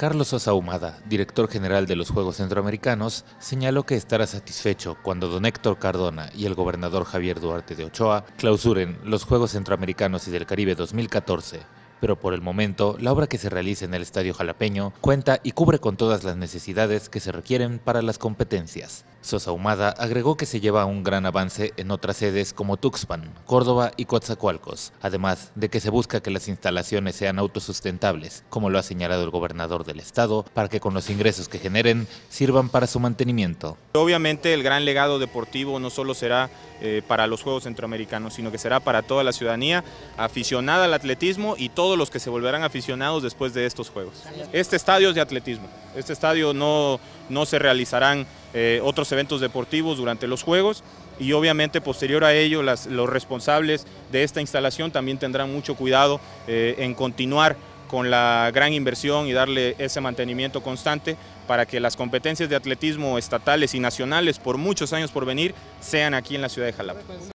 Carlos Humada, director general de los Juegos Centroamericanos, señaló que estará satisfecho cuando don Héctor Cardona y el gobernador Javier Duarte de Ochoa clausuren los Juegos Centroamericanos y del Caribe 2014 pero por el momento la obra que se realiza en el Estadio Jalapeño cuenta y cubre con todas las necesidades que se requieren para las competencias. Sosa Humada agregó que se lleva un gran avance en otras sedes como Tuxpan, Córdoba y Coatzacoalcos, además de que se busca que las instalaciones sean autosustentables, como lo ha señalado el gobernador del estado, para que con los ingresos que generen sirvan para su mantenimiento. Obviamente el gran legado deportivo no solo será eh, para los Juegos Centroamericanos, sino que será para toda la ciudadanía aficionada al atletismo y todo los que se volverán aficionados después de estos Juegos. Este estadio es de atletismo, este estadio no, se realizarán eh, otros eventos deportivos durante los Juegos y obviamente posterior a ello los responsables de esta instalación también tendrán mucho cuidado eh, en continuar con la gran inversión y darle ese mantenimiento constante para que las competencias de atletismo estatales y nacionales por muchos años por venir sean aquí en la ciudad de Jalapa.